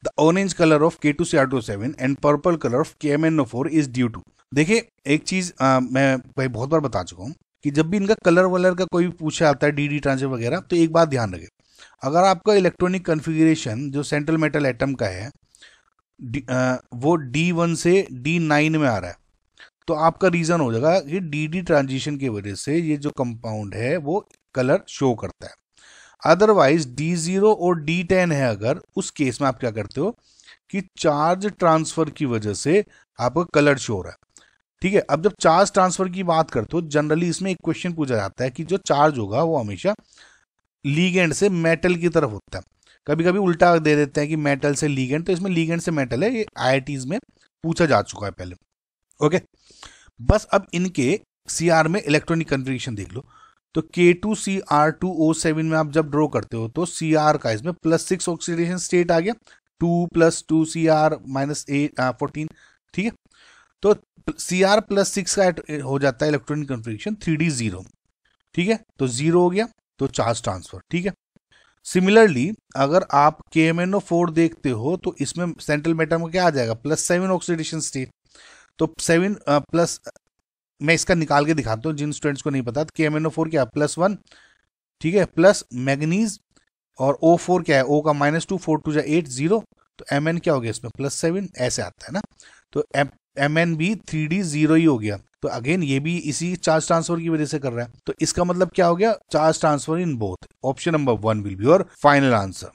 The orange color of K2CR27 and purple color of KMNO4 is due to देखिए एक चीज आ, मैं भाई बहुत बार बता चुका हूँ कि जब भी इनका कलर वलर का कोई पूछा आता है डी डी ट्रांसफर वगैरह तो एक बात ध्यान रखें अगर आपका इलेक्ट्रॉनिक कन्फिग्रेशन जो सेंट्रल मेटल एटम का है डी, आ, वो डी वन से डी नाइन में आ रहा है तो आपका रीज़न हो जाएगा कि डी डी ट्रांजिशन की वजह से ये जो कंपाउंड है वो कलर शो करता है अदरवाइज डी जीरो और डी टेन है अगर उस केस में आप क्या करते हो कि चार्ज ट्रांसफर की वजह से आपका कलर शो रहा है ठीक है अब जब चार्ज ट्रांसफर की बात करते हो जनरली इसमें एक क्वेश्चन पूछा जाता है कि जो चार्ज होगा वो हमेशा लीगेंड से मेटल की तरफ होता है कभी कभी उल्टा दे देते हैं कि मेटल से लीगेंड तो इसमें लीगेंड से मेटल है ये आई में पूछा जा चुका है पहले ओके बस अब इनके सीआर में इलेक्ट्रॉनिक कन्फिग्रेशन देख लो तो K two C R two O seven में आप जब ड्रॉ करते हो तो सी आर का इसमें प्लस सिक्स ऑक्सीडेशन स्टेट आ गया two plus two C R minus A fourteen ठीक है तो सी आर प्लस सिक्स का हो जाता है electronic configuration three D zero ठीक है तो जीरो हो गया तो चार्ज ट्रांसफर ठीक है सिमिलरली अगर आप के एम एन ओ फोर देखते हो तो इसमें सेंट्रल मेटल में क्या आ जाएगा प्लस सेवन ऑक्सीडेशन स्टेट तो सेवन प्लस मैं इसका निकाल के दिखाता हूँ जिन स्टूडेंट्स को नहीं पता के एम एन ओ फोर क्या है प्लस वन ठीक है प्लस मैगनीज और ओ फोर क्या है ओ का माइनस टू फोर टू जा एट जीरो तो एम एन क्या हो गया इसमें प्लस सेवन ऐसे आता है ना तो एम एन भी थ्री डी जीरो ही हो गया तो अगेन ये भी इसी चार्ज ट्रांसफर की वजह से कर रहा है तो इसका मतलब क्या हो गया charge transfer in both option number one will be your final answer